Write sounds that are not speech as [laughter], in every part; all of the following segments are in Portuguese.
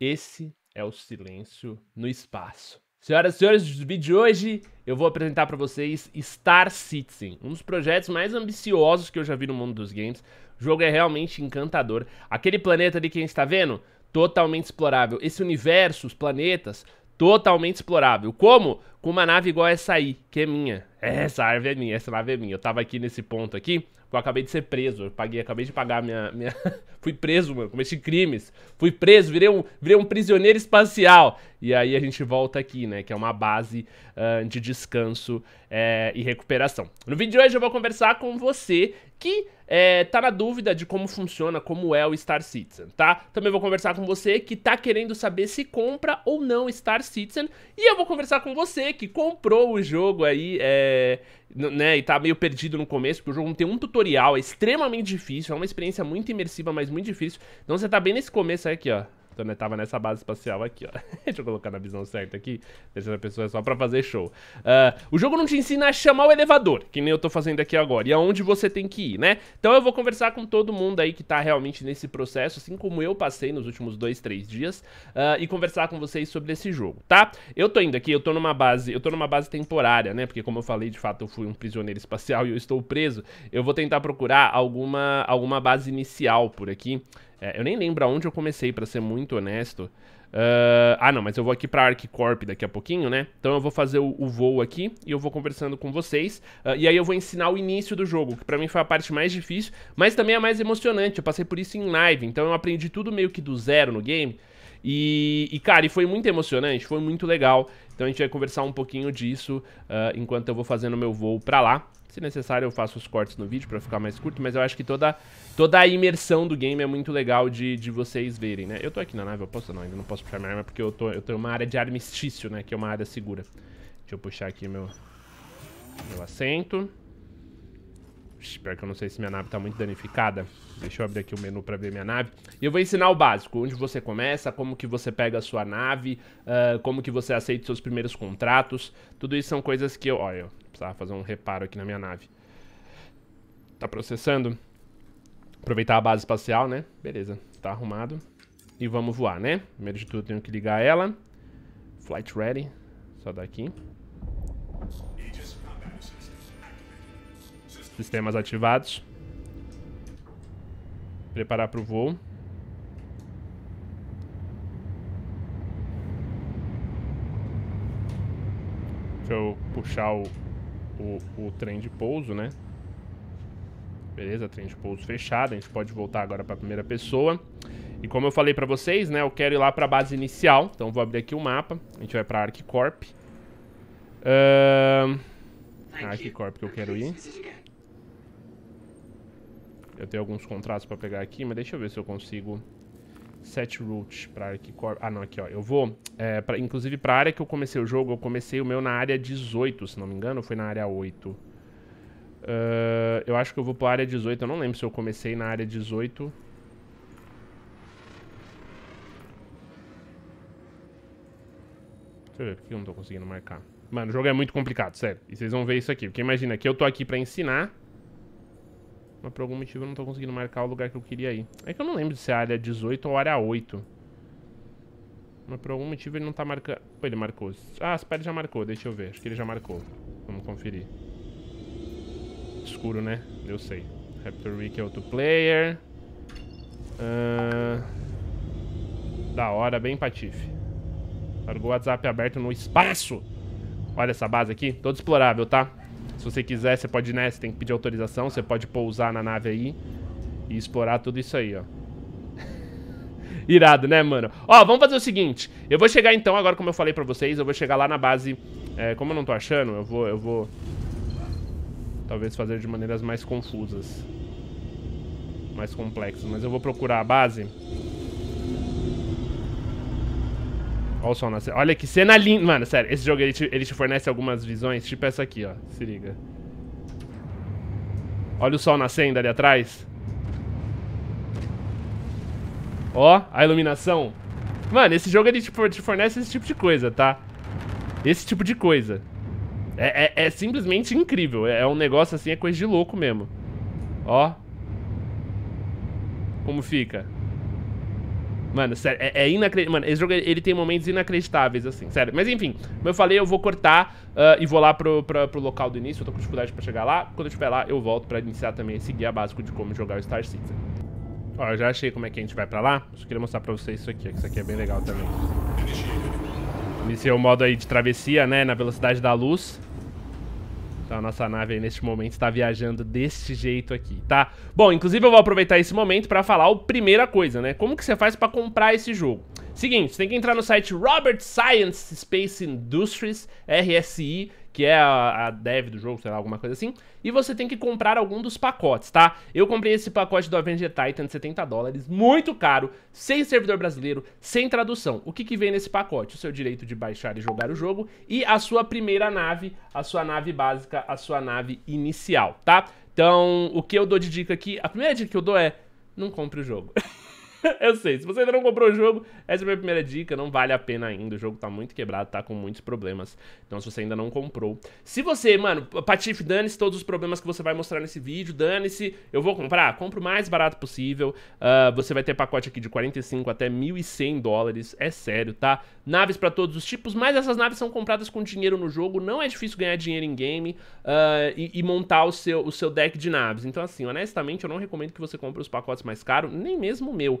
Esse é o silêncio no espaço. Senhoras e senhores, no vídeo de hoje eu vou apresentar para vocês Star Citizen, um dos projetos mais ambiciosos que eu já vi no mundo dos games. O jogo é realmente encantador. Aquele planeta ali que a gente está vendo, totalmente explorável. Esse universo, os planetas, totalmente explorável. Como? com uma nave igual essa aí, que é minha. Essa árvore é minha, essa nave é minha. Eu tava aqui nesse ponto aqui, eu acabei de ser preso. Eu paguei, acabei de pagar minha. minha... [laughs] Fui preso, mano. Cometi crimes. Fui preso, virei um, virei um prisioneiro espacial. E aí a gente volta aqui, né? Que é uma base uh, de descanso é, e recuperação. No vídeo de hoje eu vou conversar com você que é, tá na dúvida de como funciona, como é o Star Citizen, tá? Também vou conversar com você que tá querendo saber se compra ou não Star Citizen. E eu vou conversar com você que comprou o jogo aí, é, né, e tá meio perdido no começo, porque o jogo não tem um tutorial, é extremamente difícil, é uma experiência muito imersiva, mas muito difícil. Então você tá bem nesse começo aqui, ó certo, né? Tava nessa base espacial aqui, ó. [laughs] Deixa eu colocar na visão certa aqui. Terceira pessoa é só pra fazer show. Uh, o jogo não te ensina a chamar o elevador, que nem eu tô fazendo aqui agora, e aonde você tem que ir, né? Então eu vou conversar com todo mundo aí que tá realmente nesse processo, assim como eu passei nos últimos dois, três dias, uh, e conversar com vocês sobre esse jogo, tá? Eu tô indo aqui, eu tô numa base, eu tô numa base temporária, né? Porque como eu falei, de fato, eu fui um prisioneiro espacial e eu estou preso. Eu vou tentar procurar alguma, alguma base inicial por aqui, é, eu nem lembro aonde eu comecei, para ser muito honesto. Uh, ah, não, mas eu vou aqui pra ArcCorp daqui a pouquinho, né? Então eu vou fazer o, o voo aqui e eu vou conversando com vocês. Uh, e aí eu vou ensinar o início do jogo, que pra mim foi a parte mais difícil, mas também a mais emocionante. Eu passei por isso em live, então eu aprendi tudo meio que do zero no game. E, e cara, e foi muito emocionante, foi muito legal. Então a gente vai conversar um pouquinho disso uh, enquanto eu vou fazendo meu voo pra lá. Se necessário, eu faço os cortes no vídeo para ficar mais curto, mas eu acho que toda, toda a imersão do game é muito legal de, de vocês verem, né? Eu tô aqui na nave, eu posso não, ainda não posso puxar minha arma porque eu tô, eu tenho uma área de armistício, né? Que é uma área segura. Deixa eu puxar aqui meu, meu assento. pior que eu não sei se minha nave tá muito danificada. Deixa eu abrir aqui o menu pra ver minha nave. E eu vou ensinar o básico, onde você começa, como que você pega a sua nave, uh, como que você aceita seus primeiros contratos. Tudo isso são coisas que eu... Olha, precisava tá? fazer um reparo aqui na minha nave. Tá processando. Aproveitar a base espacial, né? Beleza, tá arrumado. E vamos voar, né? Primeiro de tudo, tenho que ligar ela. Flight ready. Só daqui. Sistemas ativados. Preparar para o voo. Deixa eu puxar o o, o trem de pouso, né? Beleza, trem de pouso fechado. A gente pode voltar agora para a primeira pessoa. E como eu falei para vocês, né? Eu quero ir lá para a base inicial. Então vou abrir aqui o mapa. A gente vai para Arquicorp. Uh... Arquicorp que eu quero ir. Eu tenho alguns contratos para pegar aqui, mas deixa eu ver se eu consigo... Set route para que Ah, não, aqui, ó. Eu vou. É, pra, inclusive, para área que eu comecei o jogo, eu comecei o meu na área 18, se não me engano, foi na área 8. Uh, eu acho que eu vou para a área 18. Eu não lembro se eu comecei na área 18. Deixa eu ver, por que eu não tô conseguindo marcar? Mano, o jogo é muito complicado, sério. E vocês vão ver isso aqui. Porque imagina que eu tô aqui pra ensinar. Mas por algum motivo eu não tô conseguindo marcar o lugar que eu queria ir. É que eu não lembro se é área 18 ou área 8. Mas por algum motivo ele não tá marcando... Ou ele marcou? Ah, as ele já marcou. Deixa eu ver. Acho que ele já marcou. Vamos conferir. Escuro, né? Eu sei. Raptor Week é outro player. Uh... Da hora, bem patife. Largou o WhatsApp aberto no espaço. Olha essa base aqui. Todo explorável, tá? Se você quiser, você pode, né? Você tem que pedir autorização, você pode pousar na nave aí e explorar tudo isso aí, ó. [laughs] Irado, né, mano? Ó, vamos fazer o seguinte. Eu vou chegar então, agora como eu falei pra vocês, eu vou chegar lá na base... É, como eu não tô achando, eu vou... Eu vou talvez fazer de maneiras mais confusas. Mais complexas. Mas eu vou procurar a base... Olha o sol nascer. Né? Olha que cena linda. Mano, sério, esse jogo ele te, ele te fornece algumas visões, tipo essa aqui, ó. Se liga. Olha o sol nascendo ali atrás. Ó, a iluminação. Mano, esse jogo ele te fornece esse tipo de coisa, tá? Esse tipo de coisa. É, é, é simplesmente incrível. É, é um negócio assim, é coisa de louco mesmo. Ó. Como fica. Mano, sério, é, é inacreditável. Mano, esse jogo ele tem momentos inacreditáveis, assim, sério. Mas enfim, como eu falei, eu vou cortar uh, e vou lá pro, pro, pro, local do início. Eu tô com dificuldade pra chegar lá. Quando eu estiver lá, eu volto pra iniciar também esse guia básico de como jogar o Star Citizen. Ó, eu já achei como é que a gente vai pra lá. Só queria mostrar pra vocês isso aqui, que isso aqui é bem legal também. Iniciei o modo aí de travessia, né, na velocidade da luz. Então a nossa nave aí, neste momento está viajando deste jeito aqui, tá? Bom, inclusive eu vou aproveitar esse momento para falar a primeira coisa, né? Como que você faz para comprar esse jogo? Seguinte, você tem que entrar no site Robert Science Space Industries, RSI, que é a, a, dev do jogo, sei lá, alguma coisa assim. E você tem que comprar algum dos pacotes, tá? Eu comprei esse pacote do Avenger Titan de 70 dólares, muito caro, sem servidor brasileiro, sem tradução. O que, que vem nesse pacote? O seu direito de baixar e jogar o jogo e a sua primeira nave, a sua nave básica, a sua nave inicial, tá? Então, o que eu dou de dica aqui? A primeira dica que eu dou é: não compre o jogo. [laughs] [laughs] eu sei, se você ainda não comprou o jogo, essa é a minha primeira dica, não vale a pena ainda, o jogo tá muito quebrado, tá com muitos problemas, então se você ainda não comprou. Se você, mano, Patif, dane-se todos os problemas que você vai mostrar nesse vídeo, dane-se, eu vou comprar, compro o mais barato possível, uh, você vai ter pacote aqui de 45 até 1.100 dólares, é sério, tá? Naves pra todos os tipos, mas essas naves são compradas com dinheiro no jogo, não é difícil ganhar dinheiro em game uh, e, e, montar o seu, o seu deck de naves, então assim, honestamente eu não recomendo que você compre os pacotes mais caros, nem mesmo o meu,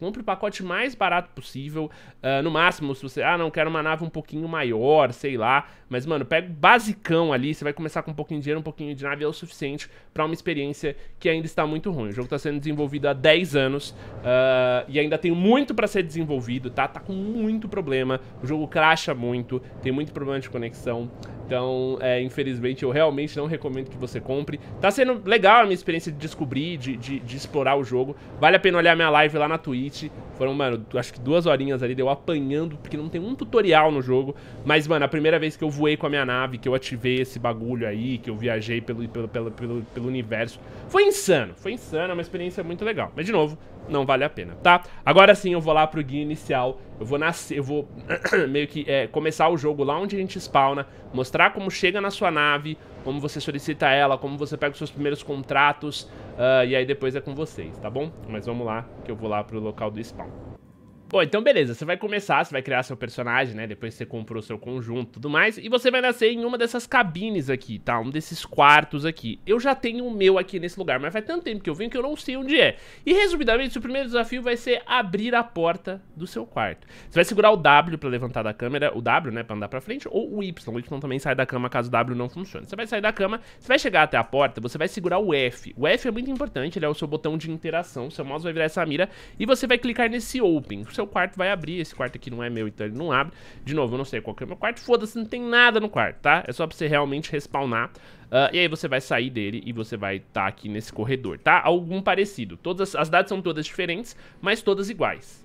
Compre o pacote mais barato possível. Uh, no máximo, se você. Ah, não, quero uma nave um pouquinho maior, sei lá. Mas, mano, pega o basicão ali. Você vai começar com um pouquinho de dinheiro, um pouquinho de nave é o suficiente para uma experiência que ainda está muito ruim. O jogo está sendo desenvolvido há 10 anos uh, e ainda tem muito para ser desenvolvido, tá? Tá com muito problema. O jogo cracha muito, tem muito problema de conexão. Então, é, infelizmente, eu realmente não recomendo que você compre. Tá sendo legal a minha experiência de descobrir, de, de, de explorar o jogo. Vale a pena olhar minha live lá na Twitch foram, mano, acho que duas horinhas ali, deu apanhando, porque não tem um tutorial no jogo. Mas, mano, a primeira vez que eu voei com a minha nave, que eu ativei esse bagulho aí, que eu viajei pelo, pelo, pelo, pelo, pelo universo, foi insano. Foi insano, é uma experiência muito legal. Mas, de novo, não vale a pena, tá? Agora sim eu vou lá pro guia inicial, eu vou nascer, eu vou [clears throat] meio que é, começar o jogo lá onde a gente spawna, mostrar como chega na sua nave, como você solicita ela, como você pega os seus primeiros contratos, uh, e aí depois é com vocês, tá bom? Mas vamos lá, que eu vou lá pro local do spawn. Bom, então beleza, você vai começar, você vai criar seu personagem, né? Depois você comprou seu conjunto e tudo mais. E você vai nascer em uma dessas cabines aqui, tá? Um desses quartos aqui. Eu já tenho o meu aqui nesse lugar, mas faz tanto tempo que eu venho que eu não sei onde é. E resumidamente, o primeiro desafio vai ser abrir a porta do seu quarto. Você vai segurar o W pra levantar da câmera, o W, né, pra andar pra frente, ou o Y. O Y também sai da cama caso o W não funcione. Você vai sair da cama, você vai chegar até a porta, você vai segurar o F. O F é muito importante, ele é o seu botão de interação. Seu mouse vai virar essa mira e você vai clicar nesse Open. Você seu quarto vai abrir. Esse quarto aqui não é meu, então ele não abre. De novo, eu não sei qual que é o meu quarto. Foda-se, não tem nada no quarto, tá? É só pra você realmente respawnar. Uh, e aí você vai sair dele e você vai estar tá aqui nesse corredor, tá? Algum parecido. Todas as datas são todas diferentes, mas todas iguais.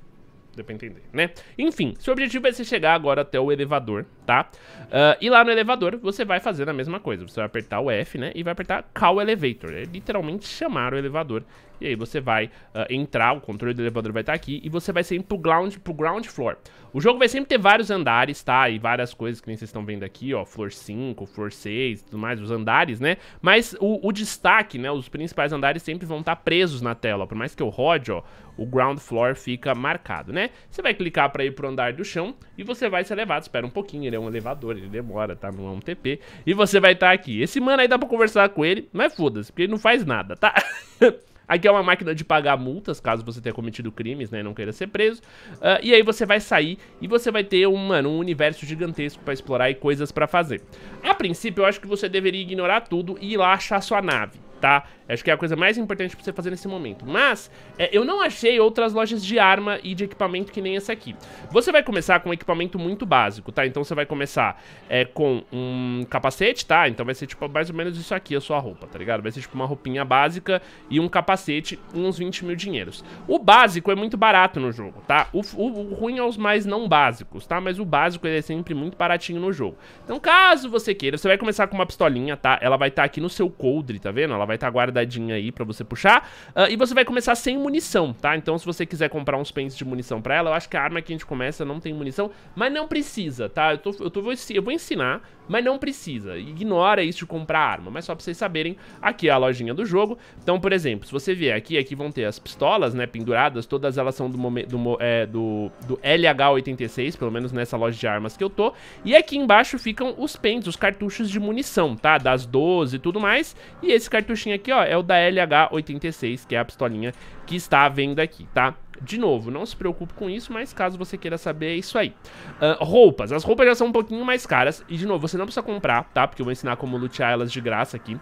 Deu pra entender, né? Enfim, seu objetivo é você chegar agora até o elevador, tá? Uh, e lá no elevador você vai fazer a mesma coisa. Você vai apertar o F, né? E vai apertar Call Elevator. É literalmente chamar o elevador e aí você vai uh, entrar, o controle do elevador vai estar tá aqui e você vai sempre pro ground, pro ground floor. O jogo vai sempre ter vários andares, tá? E várias coisas que nem vocês estão vendo aqui, ó, floor 5, floor 6 tudo mais, os andares, né? Mas o, o destaque, né, os principais andares sempre vão estar tá presos na tela, ó. Por mais que eu rode, ó, o ground floor fica marcado, né? Você vai clicar pra ir pro andar do chão e você vai ser levado Espera um pouquinho, ele é um elevador, ele demora, tá? Não é um TP. E você vai estar tá aqui. Esse mano aí dá pra conversar com ele, mas foda-se, porque ele não faz nada, tá? [laughs] Aqui é uma máquina de pagar multas, caso você tenha cometido crimes, né, não queira ser preso. Uh, e aí você vai sair e você vai ter um, mano, um universo gigantesco pra explorar e coisas pra fazer. A princípio, eu acho que você deveria ignorar tudo e ir lá achar sua nave tá? Acho que é a coisa mais importante pra você fazer nesse momento. Mas, é, eu não achei outras lojas de arma e de equipamento que nem essa aqui. Você vai começar com um equipamento muito básico, tá? Então você vai começar é, com um capacete, tá? Então vai ser tipo mais ou menos isso aqui, a sua roupa, tá ligado? Vai ser tipo uma roupinha básica e um capacete, uns 20 mil dinheiros. O básico é muito barato no jogo, tá? O, o, o ruim é os mais não básicos, tá? Mas o básico ele é sempre muito baratinho no jogo. Então caso você queira, você vai começar com uma pistolinha, tá? Ela vai estar tá aqui no seu coldre, tá vendo? Ela vai vai estar tá guardadinho aí pra você puxar. Uh, e você vai começar sem munição, tá? Então se você quiser comprar uns pentes de munição pra ela, eu acho que a arma que a gente começa não tem munição, mas não precisa, tá? Eu, tô, eu, tô, eu vou ensinar, mas não precisa. Ignora isso de comprar arma, mas só pra vocês saberem, aqui é a lojinha do jogo. Então, por exemplo, se você vier aqui, aqui vão ter as pistolas, né, penduradas, todas elas são do, do, é, do, do LH86, pelo menos nessa loja de armas que eu tô. E aqui embaixo ficam os pentes, os cartuchos de munição, tá? Das 12 e tudo mais. E esse cartucho cartuchinho aqui, ó, é o da LH86, que é a pistolinha que está à venda aqui, tá? De novo, não se preocupe com isso, mas caso você queira saber, é isso aí. Uh, roupas. As roupas já são um pouquinho mais caras. E, de novo, você não precisa comprar, tá? Porque eu vou ensinar como lutear elas de graça aqui.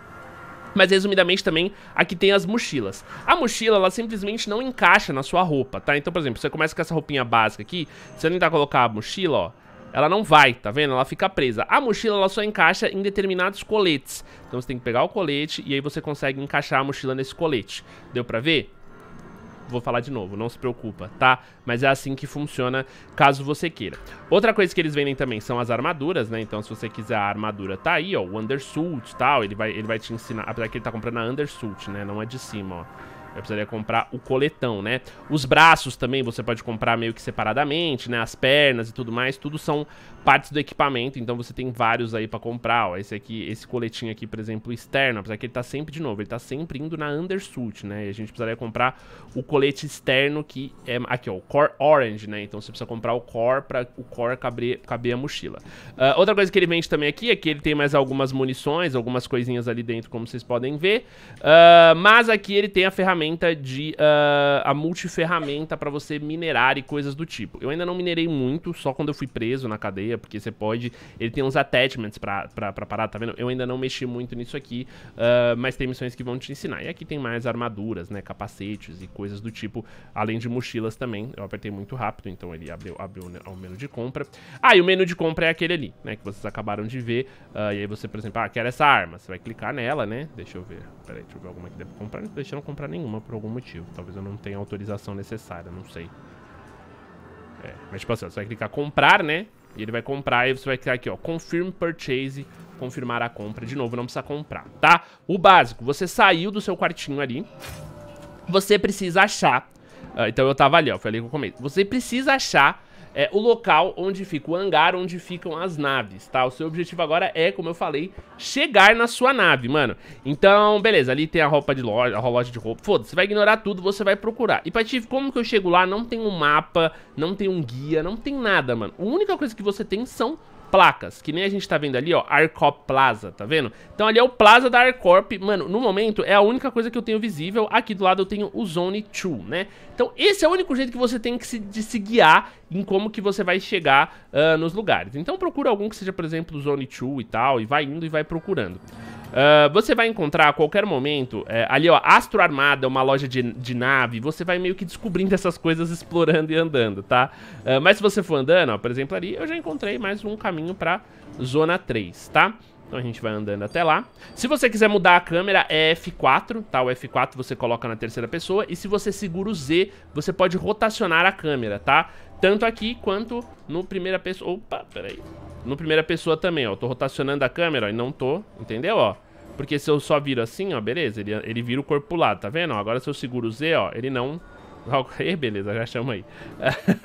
Mas resumidamente também, aqui tem as mochilas. A mochila, ela simplesmente não encaixa na sua roupa, tá? Então, por exemplo, você começa com essa roupinha básica aqui, você tentar colocar a mochila, ó, ela não vai, tá vendo? Ela fica presa. A mochila, ela só encaixa em determinados coletes. Então você tem que pegar o colete e aí você consegue encaixar a mochila nesse colete. Deu pra ver? Vou falar de novo, não se preocupa, tá? Mas é assim que funciona, caso você queira. Outra coisa que eles vendem também são as armaduras, né? Então, se você quiser a armadura, tá aí, ó, o undersuit e tal, ele vai, ele vai te ensinar... Apesar que ele tá comprando a undersuit, né? Não é de cima, ó. Eu precisaria comprar o coletão, né? Os braços também você pode comprar meio que separadamente, né? As pernas e tudo mais, tudo são partes do equipamento, então você tem vários aí para comprar, ó, esse aqui, esse coletinho aqui, por exemplo, externo, apesar que ele tá sempre, de novo, ele tá sempre indo na undersuit, né, e a gente precisaria comprar o colete externo que é, aqui ó, o core orange, né, então você precisa comprar o core para o core caber, caber a mochila. Uh, outra coisa que ele vende também aqui é que ele tem mais algumas munições, algumas coisinhas ali dentro, como vocês podem ver, uh, mas aqui ele tem a ferramenta de, uh, a multiferramenta para você minerar e coisas do tipo. Eu ainda não minerei muito, só quando eu fui preso na cadeia, porque você pode... Ele tem uns attachments pra, pra, pra parar, tá vendo? Eu ainda não mexi muito nisso aqui, uh, mas tem missões que vão te ensinar. E aqui tem mais armaduras, né, capacetes e coisas do tipo, além de mochilas também. Eu apertei muito rápido, então ele abriu, abriu o menu de compra. Ah, e o menu de compra é aquele ali, né, que vocês acabaram de ver. Uh, e aí você, por exemplo, ah, quero essa arma. Você vai clicar nela, né? Deixa eu ver. Peraí, aí, deixa eu ver alguma que devo comprar. Não deixa eu não comprar nenhuma por algum motivo. Talvez eu não tenha autorização necessária, não sei. É, mas tipo assim, você vai clicar comprar, né? E ele vai comprar e você vai clicar aqui, ó, Confirm Purchase, confirmar a compra. De novo, não precisa comprar, tá? O básico, você saiu do seu quartinho ali, você precisa achar... Uh, então eu tava ali, ó, foi ali que eu comecei. Você precisa achar é o local onde fica o hangar, onde ficam as naves, tá? O seu objetivo agora é, como eu falei, chegar na sua nave, mano. Então, beleza, ali tem a roupa de loja, a loja de roupa. Foda-se, você vai ignorar tudo, você vai procurar. E, Patife, como que eu chego lá? Não tem um mapa, não tem um guia, não tem nada, mano. A única coisa que você tem são placas, que nem a gente tá vendo ali, ó, Arcop Plaza, tá vendo? Então ali é o Plaza da Arcorp, mano, no momento é a única coisa que eu tenho visível, aqui do lado eu tenho o Zone 2, né? Então esse é o único jeito que você tem que se, de se guiar em como que você vai chegar uh, nos lugares. Então procura algum que seja, por exemplo, Zone 2 e tal, e vai indo e vai procurando. Ah, você vai encontrar a qualquer momento, é, ali ó, Astro Armada, uma loja de, de nave, você vai meio que descobrindo essas coisas, explorando e andando, tá? Uh, mas se você for andando, ó, por exemplo ali, eu já encontrei mais um caminho pra Zona 3, tá? Então a gente vai andando até lá. Se você quiser mudar a câmera, é F4, tá? O F4 você coloca na terceira pessoa. E se você segura o Z, você pode rotacionar a câmera, tá? Tanto aqui quanto no primeira pessoa... Opa, peraí. No primeira pessoa também, ó. tô rotacionando a câmera ó, e não tô, entendeu, ó? Porque se eu só viro assim, ó, beleza, ele, ele vira o corpo pro lado, tá vendo? Agora se eu seguro o Z, ó, ele não... e [laughs] beleza, já chama aí.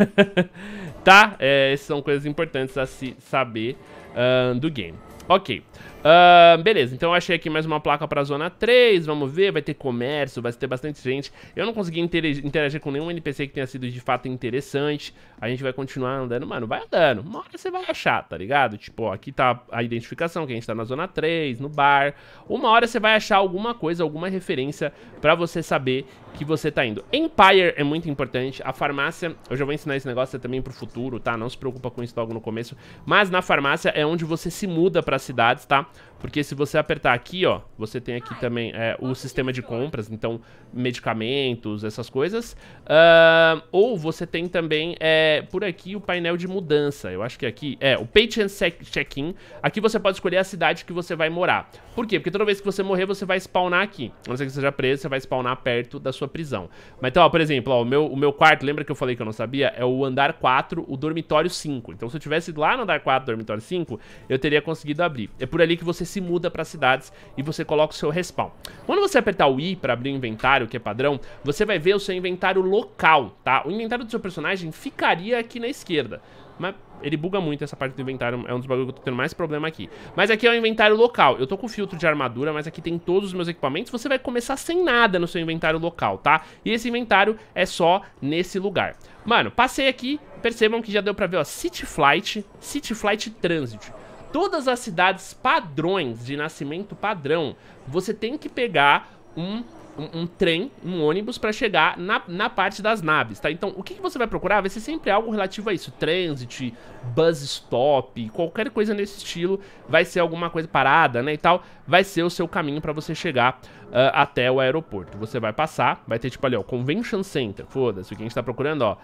[laughs] tá? É, essas são coisas importantes a se saber uh, do game. Ok. Uh, beleza, então eu achei aqui mais uma placa pra zona 3, vamos ver, vai ter comércio, vai ter bastante gente. Eu não consegui interagir, interagir com nenhum NPC que tenha sido de fato interessante. A gente vai continuar andando, mano, vai andando. Uma hora você vai achar, tá ligado? Tipo, ó, aqui tá a identificação que a gente tá na zona 3, no bar. Uma hora você vai achar alguma coisa, alguma referência pra você saber que você tá indo. Empire é muito importante, a farmácia, eu já vou ensinar esse negócio também pro futuro, tá? Não se preocupa com isso logo no começo. Mas na farmácia é onde você se muda pra cidades, tá? Porque se você apertar aqui, ó, você tem aqui também é, o sistema de compras, então medicamentos, essas coisas. Uh, ou você tem também é, por aqui o painel de mudança. Eu acho que aqui é o Patient Check-in. Aqui você pode escolher a cidade que você vai morar. Por quê? Porque toda vez que você morrer, você vai spawnar aqui. A não ser que você seja preso, você vai spawnar perto da sua prisão. Mas então, ó, por exemplo, ó, o, meu, o meu quarto, lembra que eu falei que eu não sabia? É o andar 4, o dormitório 5. Então se eu tivesse lá no andar 4, dormitório 5, eu teria conseguido abrir. É por ali que você se muda para cidades e você coloca o seu respawn. Quando você apertar o I para abrir o inventário, que é padrão, você vai ver o seu inventário local, tá? O inventário do seu personagem ficaria aqui na esquerda. Mas ele buga muito essa parte do inventário, é um dos bagulhos que eu tô tendo mais problema aqui. Mas aqui é o inventário local. Eu tô com filtro de armadura, mas aqui tem todos os meus equipamentos. Você vai começar sem nada no seu inventário local, tá? E esse inventário é só nesse lugar. Mano, passei aqui, percebam que já deu pra ver, ó, City Flight, City Flight Transit todas as cidades padrões de nascimento padrão, você tem que pegar um, um, um trem, um ônibus para chegar na, na parte das naves, tá? Então, o que, que, você vai procurar vai ser sempre algo relativo a isso. Transit, bus stop, qualquer coisa nesse estilo vai ser alguma coisa parada, né, e tal. Vai ser o seu caminho para você chegar uh, até o aeroporto. Você vai passar, vai ter tipo ali, ó, Convention Center, foda-se, o que a gente tá procurando, ó.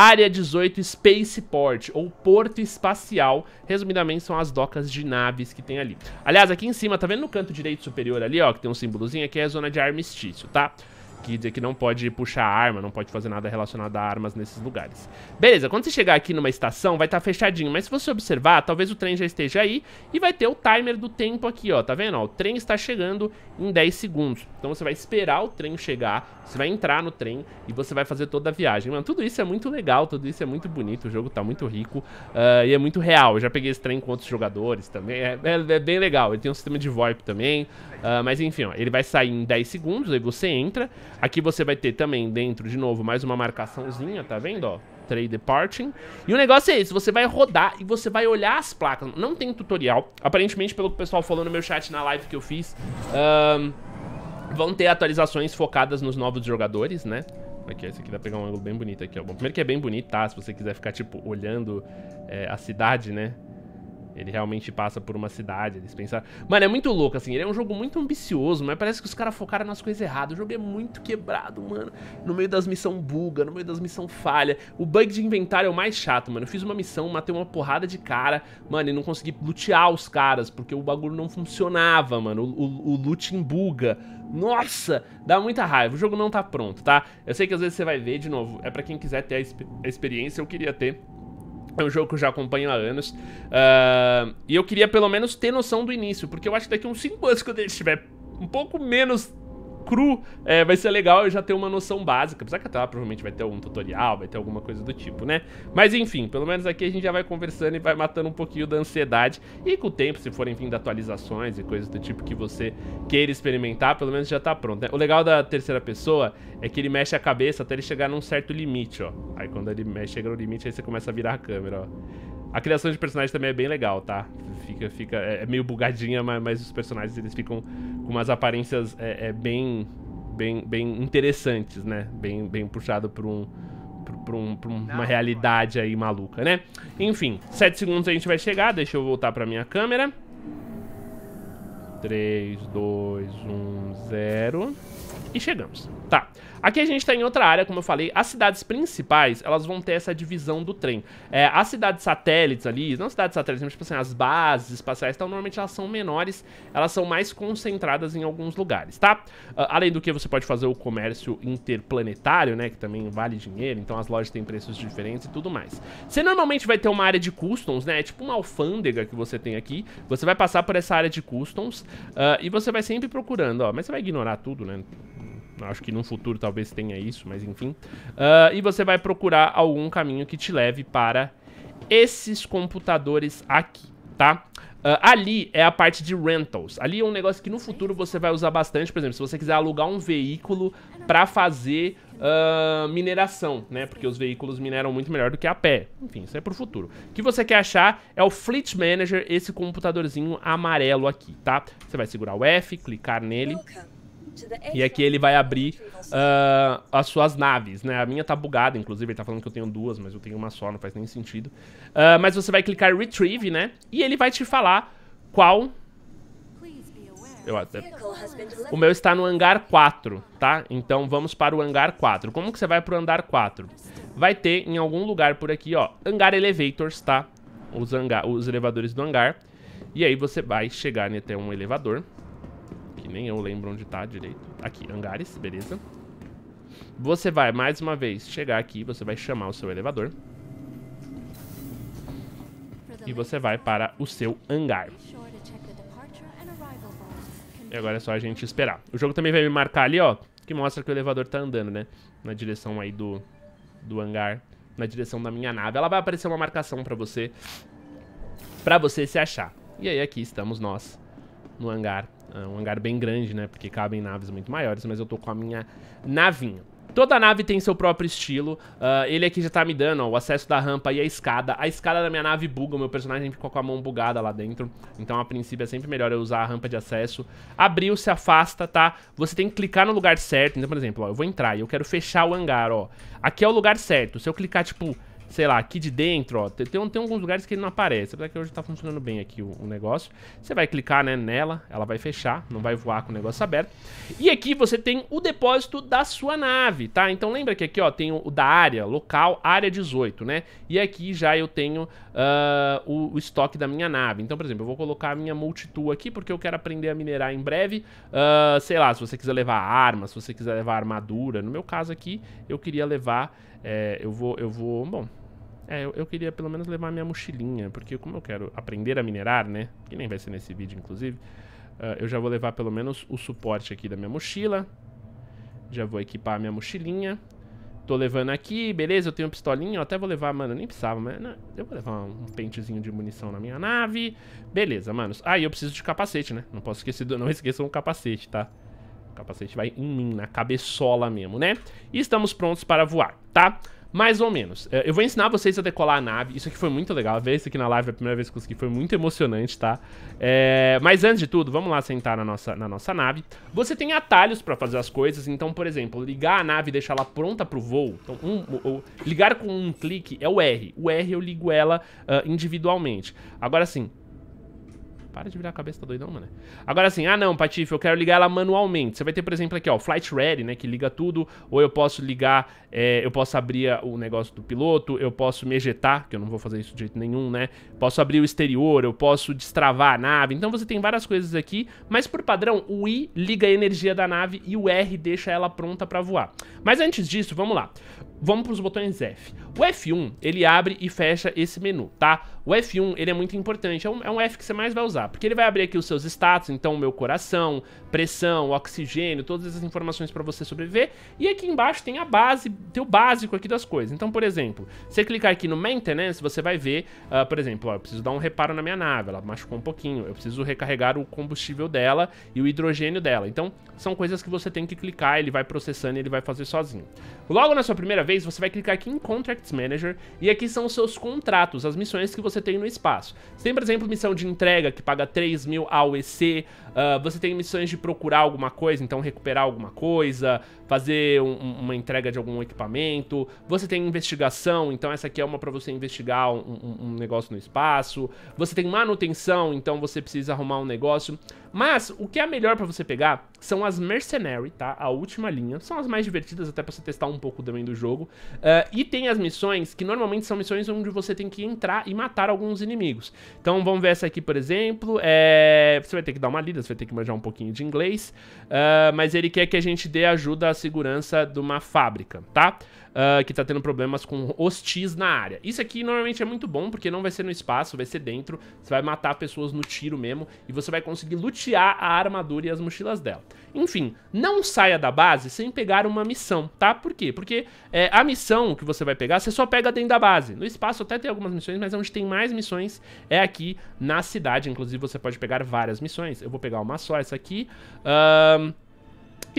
Área 18 Spaceport, ou Porto Espacial. Resumidamente, são as docas de naves que tem ali. Aliás, aqui em cima, tá vendo no canto direito superior ali, ó, que tem um símbolozinho? Aqui é a zona de armistício, tá? Tá? que dizer que não pode puxar arma, não pode fazer nada relacionado a armas nesses lugares. Beleza, quando você chegar aqui numa estação, vai estar tá fechadinho, mas se você observar, talvez o trem já esteja aí e vai ter o timer do tempo aqui, ó, tá vendo? Ó, o trem está chegando em 10 segundos, então você vai esperar o trem chegar, você vai entrar no trem e você vai fazer toda a viagem. Mano, tudo isso é muito legal, tudo isso é muito bonito, o jogo tá muito rico uh, e é muito real. Eu já peguei esse trem com outros jogadores também, é, é, é bem legal. Ele tem um sistema de VoIP também, uh, mas enfim, ó, ele vai sair em 10 segundos, aí você entra... Aqui você vai ter também dentro, de novo, mais uma marcaçãozinha, tá vendo, ó? Trade Departing. E o negócio é isso, você vai rodar e você vai olhar as placas. Não tem tutorial. Aparentemente, pelo que o pessoal falou no meu chat na live que eu fiz, um, vão ter atualizações focadas nos novos jogadores, né? Aqui, esse aqui dá pra pegar um ângulo bem bonito aqui, ó. Bom, primeiro que é bem bonito, tá? Se você quiser ficar, tipo, olhando é, a cidade, né? Ele realmente passa por uma cidade, eles pensaram... Mano, é muito louco, assim, ele é um jogo muito ambicioso, mas parece que os caras focaram nas coisas erradas. O jogo é muito quebrado, mano. No meio das missão buga, no meio das missão falha. O bug de inventário é o mais chato, mano. Eu fiz uma missão, matei uma porrada de cara, mano, e não consegui lutear os caras, porque o bagulho não funcionava, mano. O, o, o looting buga. Nossa, dá muita raiva. O jogo não tá pronto, tá? Eu sei que às vezes você vai ver, de novo, é pra quem quiser ter a, exp a experiência, eu queria ter... É um jogo que eu já acompanho há anos. Uh, e eu queria pelo menos ter noção do início, porque eu acho que daqui uns 5 anos, quando ele estiver um pouco menos cru, é, vai ser legal eu já ter uma noção básica. Apesar que até lá provavelmente vai ter algum tutorial, vai ter alguma coisa do tipo, né? Mas enfim, pelo menos aqui a gente já vai conversando e vai matando um pouquinho da ansiedade. E com o tempo, se forem vindo atualizações e coisas do tipo que você queira experimentar, pelo menos já tá pronto. Né? O legal da terceira pessoa é que ele mexe a cabeça até ele chegar num certo limite, ó. Aí quando ele mexe, chega no limite, aí você começa a virar a câmera, ó. A criação de personagens também é bem legal, tá? Fica, fica, é, é meio bugadinha, mas, mas, os personagens eles ficam com umas aparências é, é bem, bem, bem interessantes, né? Bem, bem puxado por um, por, um, por, uma realidade aí maluca, né? Enfim, 7 segundos a gente vai chegar, deixa eu voltar pra minha câmera. 3, 2, 1, 0. E chegamos. Tá. Aqui a gente está em outra área, como eu falei, as cidades principais, elas vão ter essa divisão do trem. É, as cidades satélites ali, não cidades satélites, mas tipo assim, as bases espaciais, então normalmente elas são menores, elas são mais concentradas em alguns lugares, tá? Uh, além do que você pode fazer o comércio interplanetário, né, que também vale dinheiro, então as lojas têm preços diferentes e tudo mais. Você normalmente vai ter uma área de customs, né, é tipo uma alfândega que você tem aqui, você vai passar por essa área de customs uh, e você vai sempre procurando, ó, mas você vai ignorar tudo, né, Acho que no futuro talvez tenha isso, mas enfim. Uh, e você vai procurar algum caminho que te leve para esses computadores aqui, tá? Uh, ali é a parte de rentals. Ali é um negócio que no futuro você vai usar bastante. Por exemplo, se você quiser alugar um veículo para fazer uh, mineração, né? Porque os veículos mineram muito melhor do que a pé. Enfim, isso é pro futuro. O que você quer achar é o Fleet Manager, esse computadorzinho amarelo aqui, tá? Você vai segurar o F, clicar nele. Welcome. É e aqui ele vai abrir uh, as suas naves, né? A minha tá bugada, inclusive, ele tá falando que eu tenho duas, mas eu tenho uma só, não faz nem sentido. Uh, mas você vai clicar Retrieve, né? E ele vai te falar qual... Eu até... O meu está no hangar 4, tá? Então vamos para o hangar 4. Como que você vai para o hangar 4? Vai ter em algum lugar por aqui, ó, hangar elevators, tá? Os, hangar, os elevadores do hangar. E aí você vai chegar até um elevador que nem eu lembro onde tá direito. Aqui, hangares, beleza. Você vai, mais uma vez, chegar aqui, você vai chamar o seu elevador. E você vai para o seu hangar. E agora é só a gente esperar. O jogo também vai me marcar ali, ó, que mostra que o elevador tá andando, né? Na direção aí do, do hangar, na direção da minha nave. Ela vai aparecer uma marcação pra você, pra você se achar. E aí aqui estamos nós, no hangar. É um hangar bem grande, né? Porque cabem naves muito maiores, mas eu tô com a minha navinha. Toda nave tem seu próprio estilo. Uh, ele aqui já tá me dando ó, o acesso da rampa e a escada. A escada da minha nave buga, o meu personagem ficou com a mão bugada lá dentro. Então, a princípio, é sempre melhor eu usar a rampa de acesso. Abriu, se afasta, tá? Você tem que clicar no lugar certo. Então, por exemplo, ó, eu vou entrar e eu quero fechar o hangar, ó. Aqui é o lugar certo. Se eu clicar, tipo, sei lá, aqui de dentro, ó, tem, tem alguns lugares que ele não aparece, apesar que hoje tá funcionando bem aqui o, o negócio. Você vai clicar né, nela, ela vai fechar, não vai voar com o negócio aberto. E aqui você tem o depósito da sua nave, tá? Então lembra que aqui, ó, tem o, o da área, local, área 18, né? E aqui já eu tenho uh, o, o, estoque da minha nave. Então, por exemplo, eu vou colocar a minha multitool aqui, porque eu quero aprender a minerar em breve. Uh, sei lá, se você quiser levar armas, se você quiser levar armadura. No meu caso aqui, eu queria levar... É, eu vou... Eu vou bom, é, eu, eu, queria pelo menos levar minha mochilinha, porque como eu quero aprender a minerar, né? Que nem vai ser nesse vídeo, inclusive. Uh, eu já vou levar pelo menos o suporte aqui da minha mochila. Já vou equipar a minha mochilinha. Tô levando aqui, beleza, eu tenho pistolinha, eu até vou levar, mano, eu nem precisava, mas né, eu vou levar um, pentezinho de munição na minha nave. Beleza, manos. Ah, e eu preciso de capacete, né? Não posso esquecer, do, não [laughs] esqueçam o capacete, tá? O capacete vai em mim, na cabeçola mesmo, né? E estamos prontos para voar, Tá? Mais ou menos. É, eu vou ensinar vocês a decolar a nave. Isso aqui foi muito legal. Ver isso aqui na live a primeira vez que consegui. Foi muito emocionante, tá? É... Mas antes de tudo, vamos lá sentar na nossa, na nossa nave. Você tem atalhos pra fazer as coisas. Então, por exemplo, ligar a nave e deixar ela pronta pro voo. Então, um, ligar com um clique é o R. O R eu ligo ela uh, individualmente. Agora sim, para de virar a cabeça, tá doidão, mano. Agora assim, ah não, Patife, eu quero ligar ela manualmente. Você vai ter, por exemplo, aqui, ó, Flight Ready, né, que liga tudo. Ou eu posso ligar, é, eu posso abrir o negócio do piloto, eu posso me ejetar, que eu não vou fazer isso de jeito nenhum, né. Posso abrir o exterior, eu posso destravar a nave. Então você tem várias coisas aqui, mas por padrão, o I liga a energia da nave e o R deixa ela pronta pra voar. Mas antes disso, vamos lá. Vamos pros botões F. O F1, ele abre e fecha esse menu, tá? O F1, ele é muito importante, é um, é um F que você mais vai usar. Porque ele vai abrir aqui os seus status, então meu coração, pressão, oxigênio, todas essas informações para você sobreviver. E aqui embaixo tem a base, tem o básico aqui das coisas. Então, por exemplo, você clicar aqui no maintenance, né, você vai ver, uh, por exemplo, ó, eu preciso dar um reparo na minha nave, ela machucou um pouquinho, eu preciso recarregar o combustível dela e o hidrogênio dela. Então, são coisas que você tem que clicar, ele vai processando e ele vai fazer sozinho. Logo na sua primeira vez, você vai clicar aqui em Contracts Manager e aqui são os seus contratos, as missões que você tem no espaço. Você tem, por exemplo, missão de entrega que paga paga 3 mil AUC ah, você tem missões de procurar alguma coisa, então recuperar alguma coisa, fazer um, uma entrega de algum equipamento. Você tem investigação, então essa aqui é uma para você investigar um, um, um negócio no espaço. Você tem manutenção, então você precisa arrumar um negócio. Mas o que é melhor para você pegar são as Mercenary, tá? A última linha. São as mais divertidas, até pra você testar um pouco também do jogo. Uh, e tem as missões, que normalmente são missões onde você tem que entrar e matar alguns inimigos. Então vamos ver essa aqui, por exemplo. É... Você vai ter que dar uma lida, você vai ter que manjar um pouquinho de inglês. Uh, mas ele quer que a gente dê ajuda à segurança de uma fábrica, tá? Ah, que tá tendo problemas com hostis na área. Isso aqui normalmente é muito bom, porque não vai ser no espaço, vai ser dentro. Você vai matar pessoas no tiro mesmo e você vai conseguir lutear a armadura e as mochilas dela. Enfim, não saia da base sem pegar uma missão, tá? Por quê? Porque é, a missão que você vai pegar, você só pega dentro da base. No espaço até tem algumas missões, mas é onde tem mais missões é aqui na cidade. Inclusive você pode pegar várias missões. Eu vou pegar uma só, essa aqui. Ahn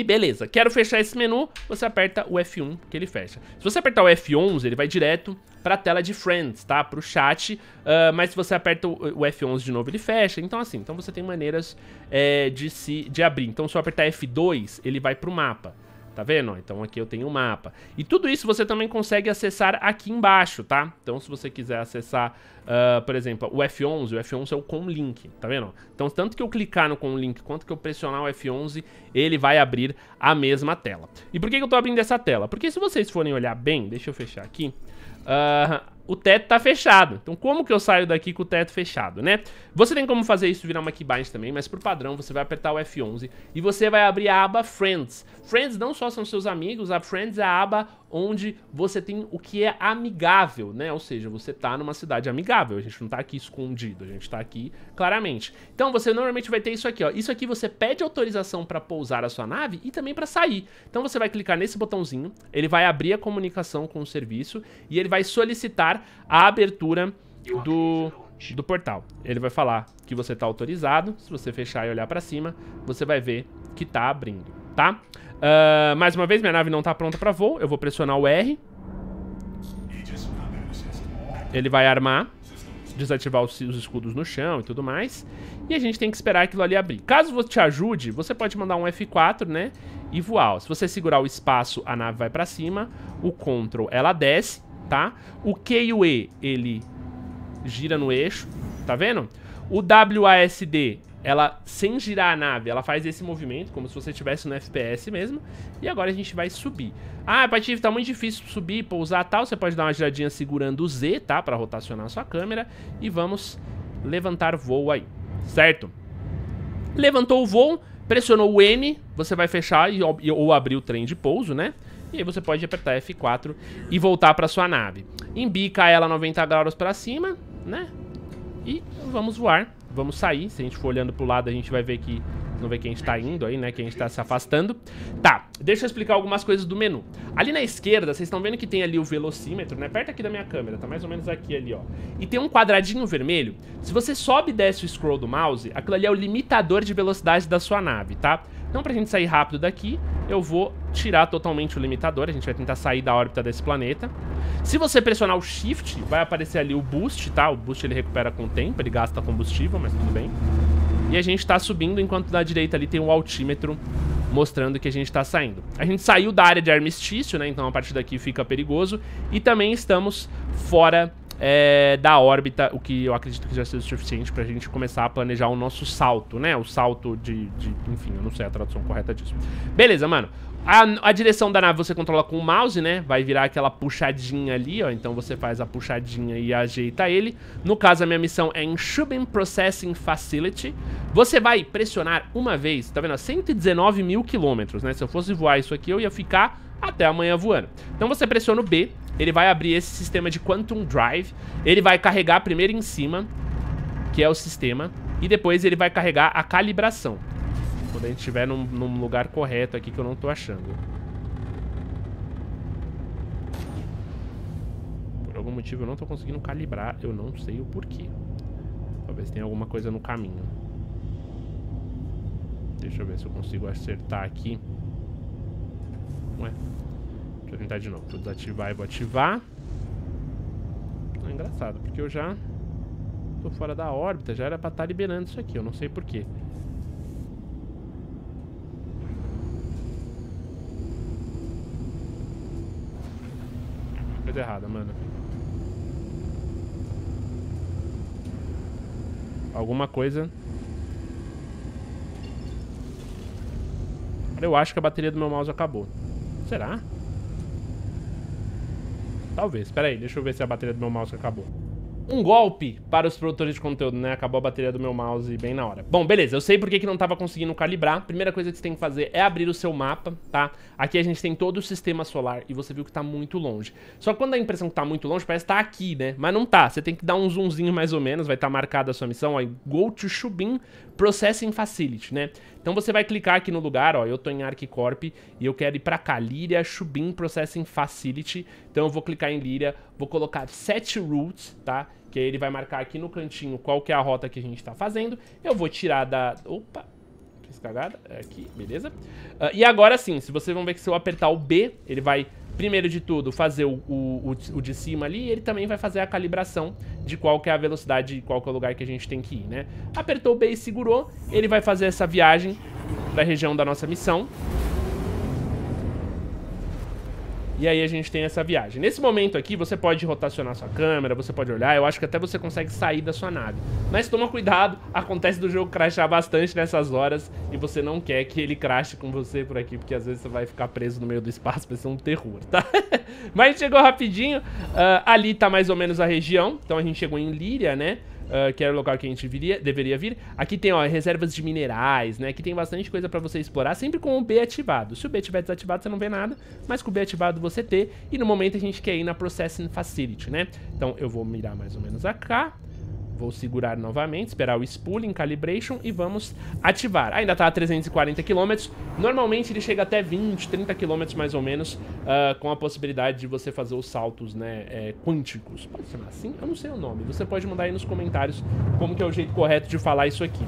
beleza, quero fechar esse menu, você aperta o F1 que ele fecha. Se você apertar o F11, ele vai direto pra tela de Friends, tá? Pro chat, uh, mas se você aperta o, o F11 de novo, ele fecha. Então assim, então você tem maneiras é, de, se, de abrir. Então se eu apertar F2, ele vai pro mapa. Tá vendo? Então aqui eu tenho o um mapa. E tudo isso você também consegue acessar aqui embaixo, tá? Então se você quiser acessar, uh, por exemplo, o F11, o F11 é o com link, tá vendo? Então tanto que eu clicar no com link quanto que eu pressionar o F11, ele vai abrir a mesma tela. E por que, que eu tô abrindo essa tela? Porque se vocês forem olhar bem, deixa eu fechar aqui... Uh, o teto tá fechado. Então como que eu saio daqui com o teto fechado, né? Você tem como fazer isso virar uma keybind também, mas por padrão você vai apertar o F11 e você vai abrir a aba Friends. Friends não só são seus amigos, a Friends é a aba onde você tem o que é amigável, né? Ou seja, você tá numa cidade amigável, a gente não tá aqui escondido, a gente tá aqui claramente. Então você normalmente vai ter isso aqui, ó. Isso aqui você pede autorização para pousar a sua nave e também para sair. Então você vai clicar nesse botãozinho, ele vai abrir a comunicação com o serviço e ele vai solicitar a abertura do do portal. Ele vai falar que você tá autorizado. Se você fechar e olhar para cima, você vai ver que tá abrindo, tá? Uh, mais uma vez, minha nave não tá pronta pra voo. Eu vou pressionar o R. Ele vai armar. Desativar os, os escudos no chão e tudo mais. E a gente tem que esperar aquilo ali abrir. Caso você te ajude, você pode mandar um F4, né? E voar. Se você segurar o espaço, a nave vai pra cima. O Ctrl, ela desce, tá? O Q e o E, ele gira no eixo. Tá vendo? O WASD ela, sem girar a nave, ela faz esse movimento, como se você estivesse no FPS mesmo. E agora a gente vai subir. Ah, Patife, tá muito difícil subir, pousar tal. Você pode dar uma giradinha segurando o Z, tá? Pra rotacionar a sua câmera. E vamos levantar voo aí, certo? Levantou o voo, pressionou o N, você vai fechar e, ou abrir o trem de pouso, né? E aí você pode apertar F4 e voltar pra sua nave. Embica ela 90 graus pra cima, né? E vamos voar vamos sair. Se a gente for olhando pro lado, a gente vai ver que... Vamos ver quem está indo aí, né? Quem está se afastando. Tá, deixa eu explicar algumas coisas do menu. Ali na esquerda, vocês estão vendo que tem ali o velocímetro, né? Perto aqui da minha câmera, tá mais ou menos aqui ali, ó. E tem um quadradinho vermelho. Se você sobe e desce o scroll do mouse, aquilo ali é o limitador de velocidade da sua nave, tá? Então, pra gente sair rápido daqui, eu vou tirar totalmente o limitador. A gente vai tentar sair da órbita desse planeta. Se você pressionar o Shift, vai aparecer ali o Boost, tá? O Boost ele recupera com o tempo, ele gasta combustível, mas tudo bem. E a gente tá subindo, enquanto da direita ali tem um altímetro mostrando que a gente tá saindo. A gente saiu da área de armistício, né? Então a partir daqui fica perigoso. E também estamos fora é, da órbita, o que eu acredito que já seja suficiente para a gente começar a planejar o nosso salto, né? O salto de, de, Enfim, eu não sei a tradução correta disso. Beleza, mano. A, a direção da nave você controla com o mouse, né? Vai virar aquela puxadinha ali, ó. Então você faz a puxadinha e ajeita ele. No caso, a minha missão é em Shubin Processing Facility. Você vai pressionar uma vez, tá vendo? 119 mil quilômetros, né? Se eu fosse voar isso aqui, eu ia ficar até amanhã voando. Então você pressiona o B ele vai abrir esse sistema de Quantum Drive, ele vai carregar primeiro em cima, que é o sistema, e depois ele vai carregar a calibração. Quando a gente estiver num, num lugar correto aqui que eu não tô achando. Por algum motivo eu não tô conseguindo calibrar, eu não sei o porquê. Talvez tenha alguma coisa no caminho. Deixa eu ver se eu consigo acertar aqui. Ué, Deixa eu tentar de novo. Vou desativar e vou ativar. É engraçado, porque eu já tô fora da órbita. Já era pra estar tá liberando isso aqui. Eu não sei porquê. Coisa errada, mano. Alguma coisa eu acho que a bateria do meu mouse acabou. Será? Talvez. Espera aí, deixa eu ver se a bateria do meu mouse acabou. Um golpe para os produtores de conteúdo, né? Acabou a bateria do meu mouse bem na hora. Bom, beleza. Eu sei por que, que não estava conseguindo calibrar. Primeira coisa que você tem que fazer é abrir o seu mapa, tá? Aqui a gente tem todo o sistema solar e você viu que está muito longe. Só que quando dá a impressão que está muito longe, parece que está aqui, né? Mas não tá. Você tem que dar um zoomzinho mais ou menos. Vai estar tá marcada a sua missão, aí Go to Shubin Processing Facility, né? Então você vai clicar aqui no lugar, ó, eu tô em ArcCorp e eu quero ir pra cá, Lyria Shubin Processing Facility. Então eu vou clicar em Lyria, vou colocar set routes, tá? Que aí ele vai marcar aqui no cantinho qual que é a rota que a gente tá fazendo. Eu vou tirar da... Opa! Fiz cagada. É aqui, beleza? Uh, e agora sim, se vocês vão ver que se eu apertar o B, ele vai primeiro de tudo, fazer o, o, o, de cima ali, e ele também vai fazer a calibração de qual que é a velocidade, qual que é o lugar que a gente tem que ir, né? Apertou o B e segurou, ele vai fazer essa viagem da região da nossa missão. E aí a gente tem essa viagem. Nesse momento aqui, você pode rotacionar sua câmera, você pode olhar. Eu acho que até você consegue sair da sua nave. Mas toma cuidado, acontece do jogo crashar bastante nessas horas. E você não quer que ele crashe com você por aqui, porque às vezes você vai ficar preso no meio do espaço, vai ser um terror, tá? [laughs] Mas chegou rapidinho. Uh, ali tá mais ou menos a região. Então a gente chegou em Líria, né? uh, que era o local que a gente viria, deveria vir. Aqui tem, ó, reservas de minerais, né? Aqui tem bastante coisa pra você explorar, sempre com o B ativado. Se o B estiver desativado, você não vê nada, mas com o B ativado você tem. E no momento a gente quer ir na Processing Facility, né? Então eu vou mirar mais ou menos acá. Vou segurar novamente, esperar o spooling, calibration e vamos ativar. Ainda está a 340 km. Normalmente ele chega até 20, 30 km mais ou menos, uh, com a possibilidade de você fazer os saltos, né, é, quânticos. Pode chamar assim? Eu não sei o nome. Você pode mandar aí nos comentários como que é o jeito correto de falar isso aqui.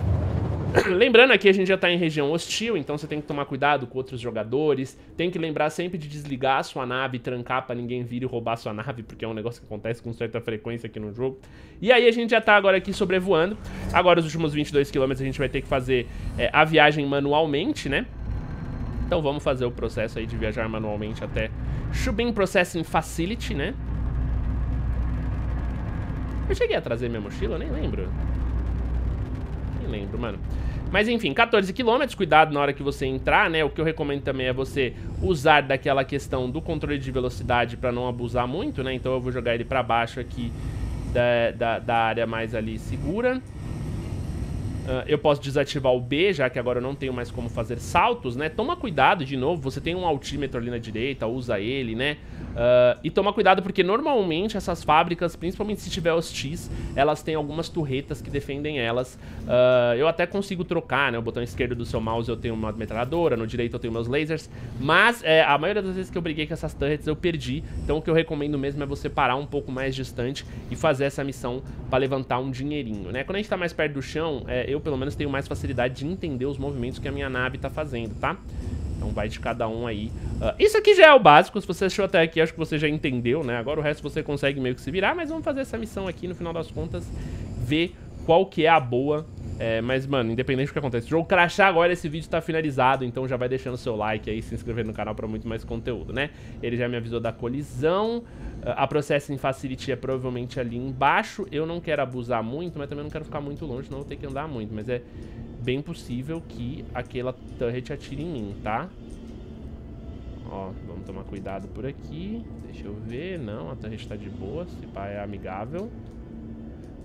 Lembrando aqui, a gente já tá em região hostil, então você tem que tomar cuidado com outros jogadores. Tem que lembrar sempre de desligar a sua nave, trancar pra ninguém vir e roubar a sua nave, porque é um negócio que acontece com certa frequência aqui no jogo. E aí a gente já tá agora aqui sobrevoando. Agora os últimos 22 km a gente vai ter que fazer é, a viagem manualmente, né? Então vamos fazer o processo aí de viajar manualmente até Shubin Processing Facility, né? Eu cheguei a trazer minha mochila, eu nem lembro. Nem lembro, mano. Mas enfim, 14 quilômetros, cuidado na hora que você entrar, né? O que eu recomendo também é você usar daquela questão do controle de velocidade para não abusar muito, né? Então eu vou jogar ele para baixo aqui da, da, da área mais ali segura. Ah, eu posso desativar o B, já que agora eu não tenho mais como fazer saltos, né? Toma cuidado, de novo, você tem um altímetro ali na direita, usa ele, né? Uh, e toma cuidado, porque normalmente essas fábricas, principalmente se tiver hostis, elas têm algumas turretas que defendem elas. Uh, eu até consigo trocar, né? O botão esquerdo do seu mouse eu tenho uma metralhadora, no direito eu tenho meus lasers. Mas é, a maioria das vezes que eu briguei com essas turrets eu perdi. Então o que eu recomendo mesmo é você parar um pouco mais distante e fazer essa missão pra levantar um dinheirinho, né? Quando a gente tá mais perto do chão, é, eu pelo menos tenho mais facilidade de entender os movimentos que a minha nave tá fazendo, tá? Então vai de cada um aí. Uh, isso aqui já é o básico, se você achou até aqui, acho que você já entendeu, né? Agora o resto você consegue meio que se virar, mas vamos fazer essa missão aqui, no final das contas, ver qual que é a boa é, mas, mano, independente do que acontece, jogo crachar agora, esse vídeo tá finalizado, então já vai deixando seu like aí, se inscrever no canal pra muito mais conteúdo, né? Ele já me avisou da colisão, ah, a Processing Facility é provavelmente ali embaixo, eu não quero abusar muito, mas também não quero ficar muito longe, não vou ter que andar muito, mas é bem possível que aquela turret atire em mim, tá? Ó, vamos tomar cuidado por aqui, deixa eu ver, não, a turret tá de boa, se pá é amigável...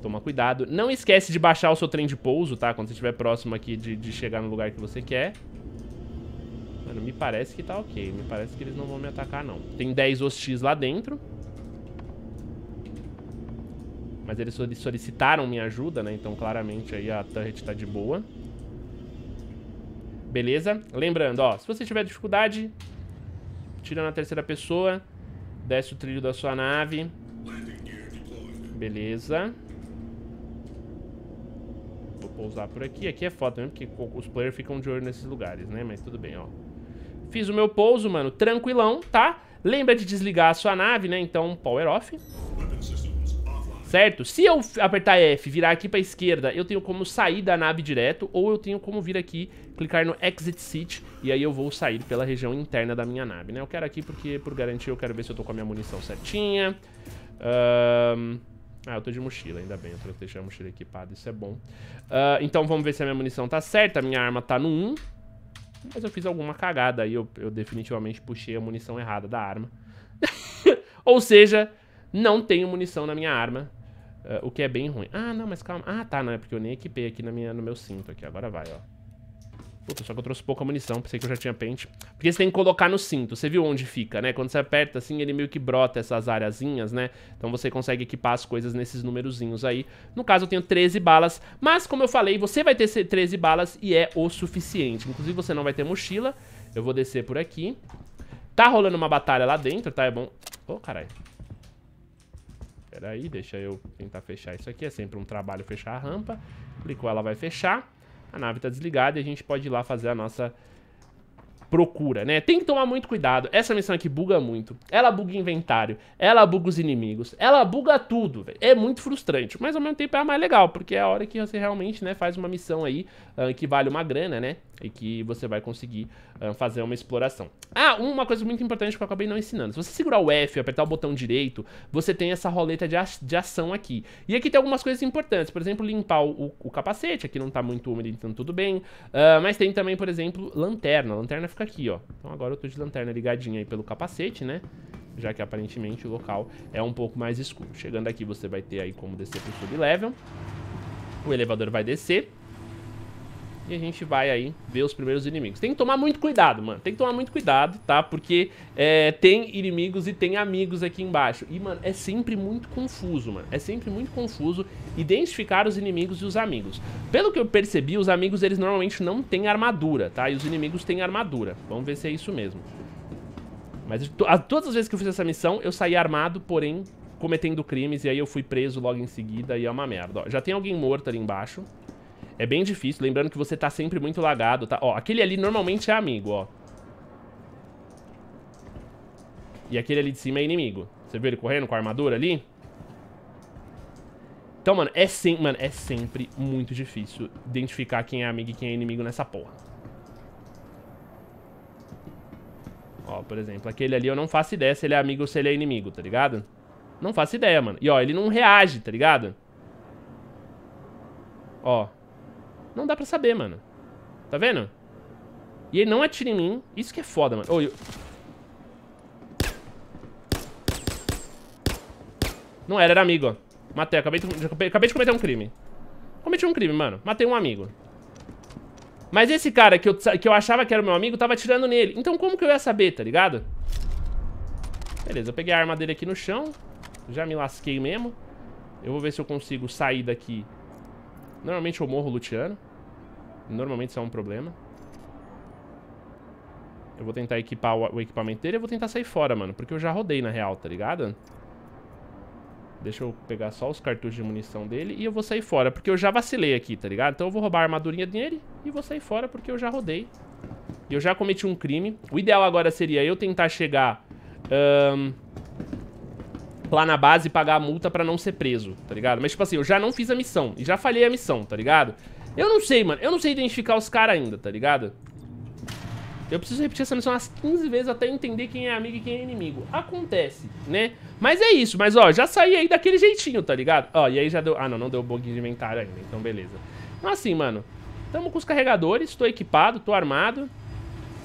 Toma cuidado. Não esquece de baixar o seu trem de pouso, tá? Quando você estiver próximo aqui de, de chegar no lugar que você quer. Mano, me parece que tá ok. Me parece que eles não vão me atacar, não. Tem 10 hostis lá dentro. Mas eles solicitaram minha ajuda, né? Então, claramente, aí a turret tá de boa. Beleza? Lembrando, ó. Se você tiver dificuldade, tira na terceira pessoa. Desce o trilho da sua nave. Beleza pousar por aqui. Aqui é foda mesmo, porque os players ficam de olho nesses lugares, né? Mas tudo bem, ó. Fiz o meu pouso, mano, tranquilão, tá? Lembra de desligar a sua nave, né? Então, power off. Certo? Se eu apertar F, virar aqui pra esquerda, eu tenho como sair da nave direto, ou eu tenho como vir aqui, clicar no Exit Seat, e aí eu vou sair pela região interna da minha nave, né? Eu quero aqui porque, por garantia, eu quero ver se eu tô com a minha munição certinha. Ahn... Um... Ah, eu tô de mochila, ainda bem. Eu tô deixando a mochila equipada, isso é bom. Uh, então vamos ver se a minha munição tá certa. A minha arma tá no 1. Mas eu fiz alguma cagada aí. Eu, eu definitivamente puxei a munição errada da arma. [laughs] Ou seja, não tenho munição na minha arma. Uh, o que é bem ruim. Ah, não, mas calma. Ah, tá, não. É porque eu nem equipei aqui na minha, no meu cinto aqui. Agora vai, ó. Puta, só que eu trouxe pouca munição, pensei que eu já tinha pente. Porque você tem que colocar no cinto, você viu onde fica, né? Quando você aperta assim, ele meio que brota essas areazinhas, né? Então você consegue equipar as coisas nesses numerozinhos aí. No caso, eu tenho 13 balas, mas como eu falei, você vai ter 13 balas e é o suficiente. Inclusive, você não vai ter mochila. Eu vou descer por aqui. Tá rolando uma batalha lá dentro, tá? É bom... Ô, oh, caralho. Pera aí, deixa eu tentar fechar isso aqui. É sempre um trabalho fechar a rampa. Clicou, ela vai fechar. A nave tá desligada e a gente pode ir lá fazer a nossa procura, né? Tem que tomar muito cuidado. Essa missão aqui buga muito. Ela buga inventário, ela buga os inimigos, ela buga tudo, velho. É muito frustrante, mas ao mesmo tempo é a mais legal, porque é a hora que você realmente, né, faz uma missão aí uh, que vale uma grana, né? e que você vai conseguir uh, fazer uma exploração. Ah, uma coisa muito importante que eu acabei não ensinando. Se você segurar o F e apertar o botão direito, você tem essa roleta de, de ação aqui. E aqui tem algumas coisas importantes, por exemplo, limpar o, o capacete, aqui não tá muito úmido, então tudo bem. Uh, mas tem também, por exemplo, lanterna. A lanterna fica aqui, ó. Então agora eu tô de lanterna ligadinha aí pelo capacete, né? Já que aparentemente o local é um pouco mais escuro. Chegando aqui você vai ter aí como descer pro sub-level. O elevador vai descer. E a gente vai aí ver os primeiros inimigos. Tem que tomar muito cuidado, mano. Tem que tomar muito cuidado, tá? Porque é, tem inimigos e tem amigos aqui embaixo. E, mano, é sempre muito confuso, mano. É sempre muito confuso identificar os inimigos e os amigos. Pelo que eu percebi, os amigos, eles normalmente não têm armadura, tá? E os inimigos têm armadura. Vamos ver se é isso mesmo. Mas todas as vezes que eu fiz essa missão, eu saí armado, porém cometendo crimes. E aí eu fui preso logo em seguida e é uma merda. Ó, já tem alguém morto ali embaixo. É bem difícil, lembrando que você tá sempre muito lagado, tá? Ó, aquele ali normalmente é amigo, ó. E aquele ali de cima é inimigo. Você viu ele correndo com a armadura ali? Então, mano, é, sem... mano, é sempre muito difícil identificar quem é amigo e quem é inimigo nessa porra. Ó, por exemplo, aquele ali eu não faço ideia se ele é amigo ou se ele é inimigo, tá ligado? Não faço ideia, mano. E ó, ele não reage, tá ligado? Ó, não dá pra saber, mano. Tá vendo? E ele não atira em mim. Isso que é foda, mano. Oh, eu... Não era, era amigo, ó. Matei, acabei de, acabei de cometer um crime. Cometi um crime, mano. Matei um amigo. Mas esse cara que eu, que eu achava que era meu amigo tava atirando nele. Então como que eu ia saber, tá ligado? Beleza, eu peguei a arma dele aqui no chão. Já me lasquei mesmo. Eu vou ver se eu consigo sair daqui. Normalmente eu morro luteando. Normalmente isso é um problema. Eu vou tentar equipar o, o equipamento dele e vou tentar sair fora, mano. Porque eu já rodei na real, tá ligado? Deixa eu pegar só os cartuchos de munição dele e eu vou sair fora. Porque eu já vacilei aqui, tá ligado? Então eu vou roubar a armadurinha dele e vou sair fora porque eu já rodei. E eu já cometi um crime. O ideal agora seria eu tentar chegar... Um, lá na base e pagar a multa pra não ser preso, tá ligado? Mas, tipo assim, eu já não fiz a missão e já falhei a missão, tá ligado? Eu não sei, mano. Eu não sei identificar os caras ainda, tá ligado? Eu preciso repetir essa missão umas 15 vezes até entender quem é amigo e quem é inimigo. Acontece, né? Mas é isso. Mas, ó, já saí aí daquele jeitinho, tá ligado? Ó, e aí já deu... Ah, não, não deu bug de inventário ainda. Então, beleza. Então, assim, mano. Tamo com os carregadores. Tô equipado, tô armado.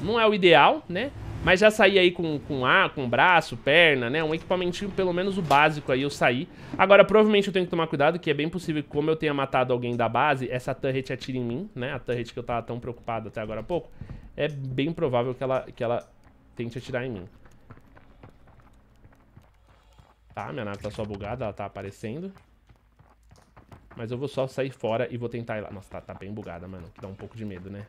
Não é o ideal, né? Mas já saí aí com, com A, com braço, perna, né? Um equipamentinho, pelo menos o básico aí eu saí. Agora, provavelmente eu tenho que tomar cuidado, que é bem possível que como eu tenha matado alguém da base, essa turret atire em mim, né? A turret que eu tava tão preocupado até agora há pouco. É bem provável que ela, que ela tente atirar em mim. Tá, minha nave tá só bugada, ela tá aparecendo. Mas eu vou só sair fora e vou tentar ir lá. Nossa, tá, tá bem bugada, mano. Que dá um pouco de medo, né?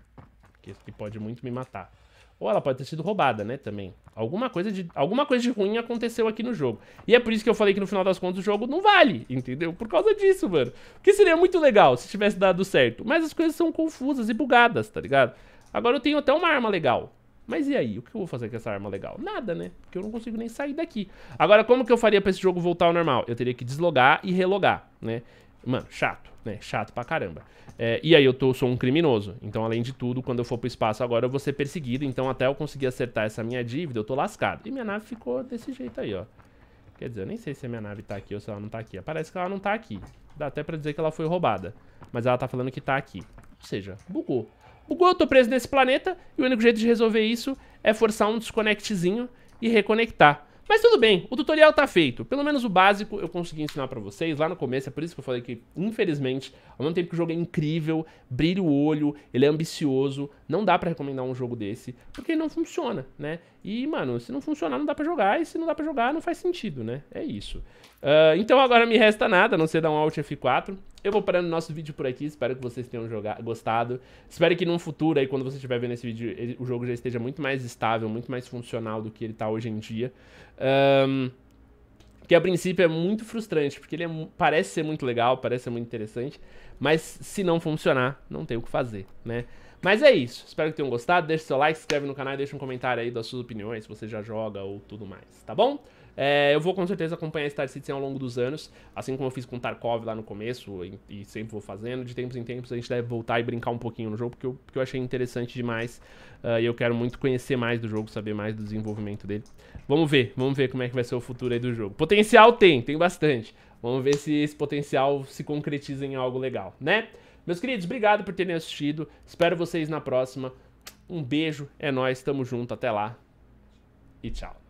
Que, que pode muito me matar. Ou ela pode ter sido roubada, né, também. Alguma coisa, de, alguma coisa de ruim aconteceu aqui no jogo. E é por isso que eu falei que no final das contas o jogo não vale, entendeu? Por causa disso, mano. Que seria muito legal se tivesse dado certo. Mas as coisas são confusas e bugadas, tá ligado? Agora eu tenho até uma arma legal. Mas e aí? O que eu vou fazer com essa arma legal? Nada, né? Porque eu não consigo nem sair daqui. Agora, como que eu faria pra esse jogo voltar ao normal? Eu teria que deslogar e relogar, né? Mano, chato, né? Chato pra caramba. É, e aí eu tô, sou um criminoso. Então, além de tudo, quando eu for pro espaço agora, eu vou ser perseguido. Então, até eu conseguir acertar essa minha dívida, eu tô lascado. E minha nave ficou desse jeito aí, ó. Quer dizer, eu nem sei se a minha nave tá aqui ou se ela não tá aqui. Parece que ela não tá aqui. Dá até pra dizer que ela foi roubada. Mas ela tá falando que tá aqui. Ou seja, bugou. Bugou, eu tô preso nesse planeta. E o único jeito de resolver isso é forçar um desconectezinho e reconectar. Mas tudo bem, o tutorial tá feito. Pelo menos o básico eu consegui ensinar pra vocês lá no começo, é por isso que eu falei que, infelizmente, ao mesmo tempo que o jogo é incrível, brilha o olho, ele é ambicioso, não dá pra recomendar um jogo desse, porque não funciona, né? E, mano, se não funcionar, não dá pra jogar, e se não dá pra jogar, não faz sentido, né? É isso. Uh, então agora me resta nada, a não ser dar um Alt F4. Eu vou parando nosso vídeo por aqui, espero que vocês tenham jogado, gostado. Espero que num futuro, aí, quando você estiver vendo esse vídeo, ele, o jogo já esteja muito mais estável, muito mais funcional do que ele está hoje em dia. Um, que a princípio é muito frustrante, porque ele é, parece ser muito legal, parece ser muito interessante, mas se não funcionar, não tem o que fazer, né? Mas é isso, espero que tenham gostado, deixe seu like, se inscreve no canal e deixe um comentário aí das suas opiniões, se você já joga ou tudo mais, tá bom? É, eu vou com certeza acompanhar Star Citizen ao longo dos anos, assim como eu fiz com Tarkov lá no começo, e, e, sempre vou fazendo. De tempos em tempos a gente deve voltar e brincar um pouquinho no jogo, porque eu, porque eu achei interessante demais. Uh, e eu quero muito conhecer mais do jogo, saber mais do desenvolvimento dele. Vamos ver, vamos ver como é que vai ser o futuro aí do jogo. Potencial tem, tem bastante. Vamos ver se esse potencial se concretiza em algo legal, né? Meus queridos, obrigado por terem assistido. Espero vocês na próxima. Um beijo, é nós, tamo junto, até lá. E tchau.